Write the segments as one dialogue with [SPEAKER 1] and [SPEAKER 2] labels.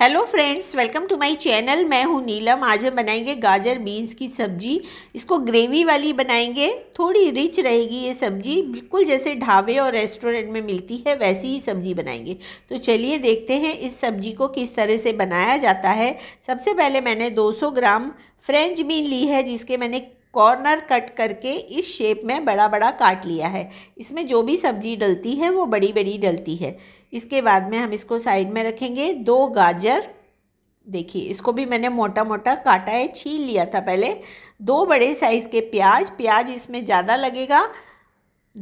[SPEAKER 1] hello friends welcome to my channel मैं हूं नीलम आज हम बनाएंगे गाजर बीन्स की सब्जी इसको ग्रेवी वाली बनाएंगे थोड़ी रिच रहेगी ये सब्जी बिल्कुल जैसे ढाबे और रेस्टोरेंट में मिलती है वैसी ही सब्जी बनाएंगे तो चलिए देखते हैं इस सब्जी को किस तरह से बनाया जाता है सबसे पहले मैंने 200 ग्राम फ्रेंच बीन ली है जिसके मैंने कॉर्नर कट करके इस शेप में बड़ा बड़ा काट लिया है इसमें जो भी सब्जी डलती है वो बड़ी बड़ी डलती है इसके बाद में हम इसको साइड में रखेंगे दो गाजर देखिए इसको भी मैंने मोटा मोटा काटा है छील लिया था पहले दो बड़े साइज़ के प्याज प्याज इसमें ज़्यादा लगेगा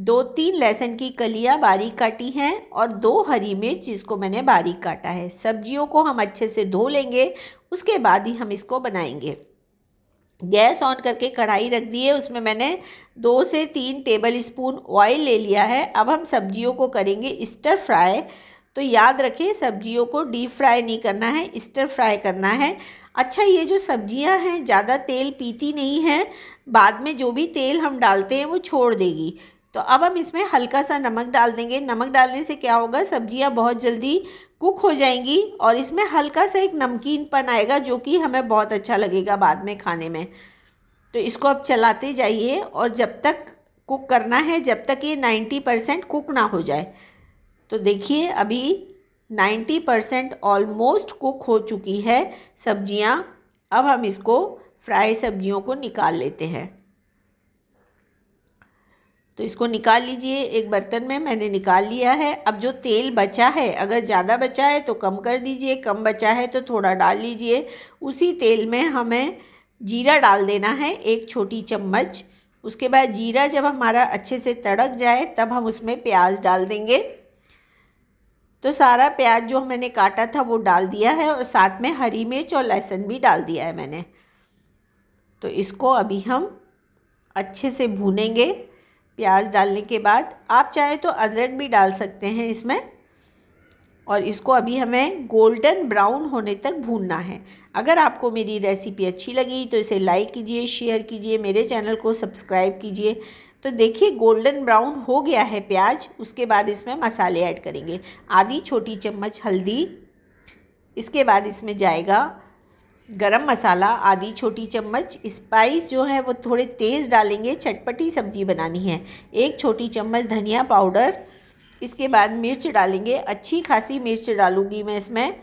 [SPEAKER 1] दो तीन लहसुन की कलियाँ बारीक काटी हैं और दो हरी मिर्च जिसको मैंने बारीक काटा है सब्जियों को हम अच्छे से धो लेंगे उसके बाद ही हम इसको बनाएंगे गैस ऑन करके कढ़ाई रख दी है उसमें मैंने दो से तीन टेबल स्पून ऑयल ले लिया है अब हम सब्जियों को करेंगे स्टर फ्राई तो याद रखें सब्जियों को डीप फ्राई नहीं करना है स्टर फ्राई करना है अच्छा ये जो सब्जियां हैं ज़्यादा तेल पीती नहीं हैं बाद में जो भी तेल हम डालते हैं वो छोड़ देगी तो अब हम इसमें हल्का सा नमक डाल देंगे नमक डालने से क्या होगा सब्जियां बहुत जल्दी कुक हो जाएंगी और इसमें हल्का सा एक नमकीनपन आएगा जो कि हमें बहुत अच्छा लगेगा बाद में खाने में तो इसको आप चलाते जाइए और जब तक कुक करना है जब तक ये नाइन्टी परसेंट कुक ना हो जाए तो देखिए अभी नाइन्टी परसेंट ऑलमोस्ट कुक हो चुकी है सब्जियां अब हम इसको फ्राई सब्जियों को निकाल लेते हैं तो इसको निकाल लीजिए एक बर्तन में मैंने निकाल लिया है अब जो तेल बचा है अगर ज़्यादा बचा है तो कम कर दीजिए कम बचा है तो थोड़ा डाल लीजिए उसी तेल में हमें जीरा डाल देना है एक छोटी चम्मच उसके बाद जीरा जब हमारा अच्छे से तड़क जाए तब हम उसमें प्याज डाल देंगे तो सारा प्याज जो मैंने काटा था वो डाल दिया है और साथ में हरी मिर्च और लहसुन भी डाल दिया है मैंने तो इसको अभी हम अच्छे से भूनेंगे प्याज डालने के बाद आप चाहें तो अदरक भी डाल सकते हैं इसमें और इसको अभी हमें गोल्डन ब्राउन होने तक भूनना है अगर आपको मेरी रेसिपी अच्छी लगी तो इसे लाइक कीजिए शेयर कीजिए मेरे चैनल को सब्सक्राइब कीजिए तो देखिए गोल्डन ब्राउन हो गया है प्याज उसके बाद इसमें मसाले ऐड करेंगे आधी छोटी चम्मच हल्दी इसके बाद इसमें जाएगा गरम मसाला आधी छोटी चम्मच स्पाइस जो है वो थोड़े तेज़ डालेंगे चटपटी सब्जी बनानी है एक छोटी चम्मच धनिया पाउडर इसके बाद मिर्च डालेंगे अच्छी खासी मिर्च डालूंगी मैं इसमें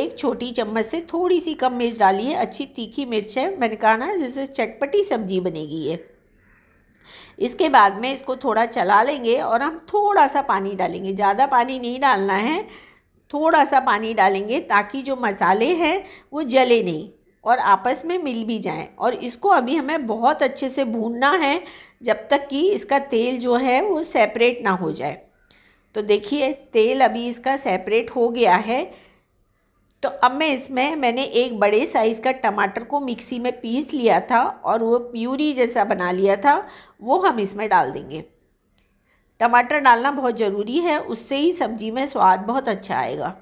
[SPEAKER 1] एक छोटी चम्मच से थोड़ी सी कम मिर्च डाली है अच्छी तीखी मिर्च है मैंने कहा ना जैसे चटपटी सब्जी बनेगी ये इसके बाद में इसको थोड़ा चला लेंगे और हम थोड़ा सा पानी डालेंगे ज़्यादा पानी नहीं डालना है थोड़ा सा पानी डालेंगे ताकि जो मसाले हैं वो जले नहीं और आपस में मिल भी जाएं और इसको अभी हमें बहुत अच्छे से भूनना है जब तक कि इसका तेल जो है वो सेपरेट ना हो जाए तो देखिए तेल अभी इसका सेपरेट हो गया है तो अब मैं इसमें मैंने एक बड़े साइज़ का टमाटर को मिक्सी में पीस लिया था और वो प्यूरी जैसा बना लिया था वो हम इसमें डाल देंगे टमाटर डालना बहुत ज़रूरी है उससे ही सब्ज़ी में स्वाद बहुत अच्छा आएगा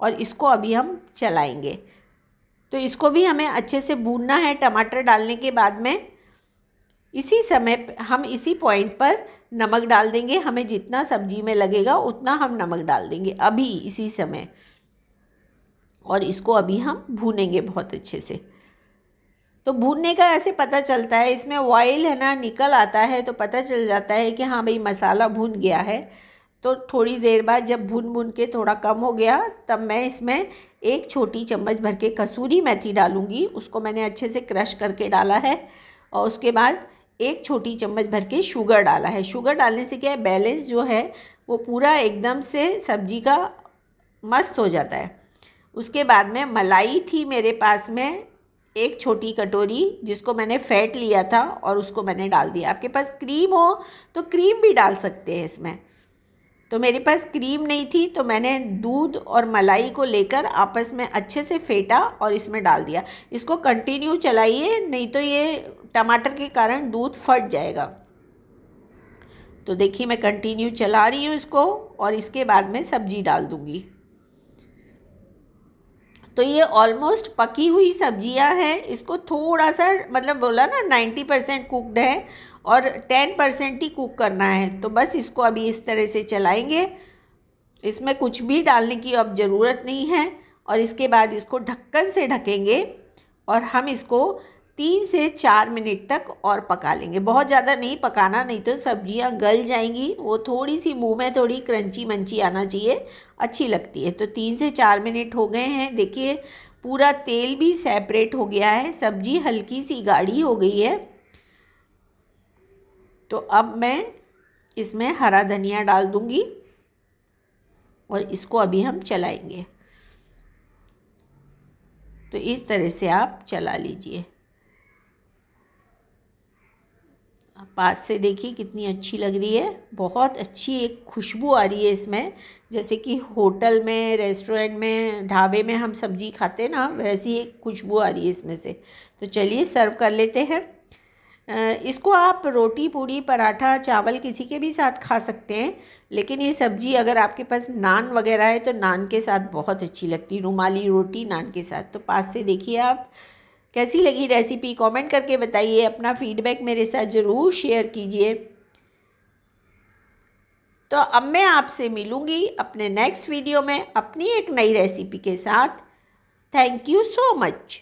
[SPEAKER 1] और इसको अभी हम चलाएंगे तो इसको भी हमें अच्छे से भूनना है टमाटर डालने के बाद में इसी समय हम इसी पॉइंट पर नमक डाल देंगे हमें जितना सब्जी में लगेगा उतना हम नमक डाल देंगे अभी इसी समय और इसको अभी हम भूनेंगे बहुत अच्छे से तो भूनने का ऐसे पता चलता है इसमें ऑयल है ना निकल आता है तो पता चल जाता है कि हाँ भाई मसाला भून गया है तो थोड़ी देर बाद जब भून भून के थोड़ा कम हो गया तब मैं इसमें एक छोटी चम्मच भर के कसूरी मेथी डालूँगी उसको मैंने अच्छे से क्रश करके डाला है और उसके बाद एक छोटी चम्मच भर के शुगर डाला है शुगर डालने से क्या है बैलेंस जो है वो पूरा एकदम से सब्जी का मस्त हो जाता है उसके बाद में मलाई थी मेरे पास में एक छोटी कटोरी जिसको मैंने फैट लिया था और उसको मैंने डाल दिया आपके पास क्रीम हो तो क्रीम भी डाल सकते हैं इसमें तो मेरे पास क्रीम नहीं थी तो मैंने दूध और मलाई को लेकर आपस में अच्छे से फेंटा और इसमें डाल दिया इसको कंटिन्यू चलाइए नहीं तो ये टमाटर के कारण दूध फट जाएगा तो देखिए मैं कंटिन्यू चला रही हूँ इसको और इसके बाद में सब्ज़ी डाल दूँगी तो ये ऑलमोस्ट पकी हुई सब्जियां हैं इसको थोड़ा सा मतलब बोला ना नाइन्टी परसेंट कुकड है और टेन परसेंट ही कुक करना है तो बस इसको अभी इस तरह से चलाएंगे इसमें कुछ भी डालने की अब ज़रूरत नहीं है और इसके बाद इसको ढक्कन से ढकेंगे और हम इसको तीन से चार मिनट तक और पका लेंगे बहुत ज़्यादा नहीं पकाना नहीं तो सब्जियां गल जाएंगी वो थोड़ी सी मुंह में थोड़ी क्रंची मंची आना चाहिए अच्छी लगती है तो तीन से चार मिनट हो गए हैं देखिए पूरा तेल भी सेपरेट हो गया है सब्जी हल्की सी गाढ़ी हो गई है तो अब मैं इसमें हरा धनिया डाल दूँगी और इसको अभी हम चलाएँगे तो इस तरह से आप चला लीजिए पास से देखिए कितनी अच्छी लग रही है बहुत अच्छी एक खुशबू आ रही है इसमें जैसे कि होटल में रेस्टोरेंट में ढाबे में हम सब्जी खाते हैं ना वैसी एक खुशबू आ रही है इसमें से तो चलिए सर्व कर लेते हैं इसको आप रोटी पूड़ी पराठा चावल किसी के भी साथ खा सकते हैं लेकिन ये सब्जी अगर आपके पास नान वगैरह है तो नान के साथ बहुत अच्छी लगती है रुमाली रोटी नान के साथ तो पास से देखिए आप कैसी लगी रेसिपी कमेंट करके बताइए अपना फीडबैक मेरे साथ ज़रूर शेयर कीजिए तो अब मैं आपसे मिलूँगी अपने नेक्स्ट वीडियो में अपनी एक नई रेसिपी के साथ थैंक यू सो मच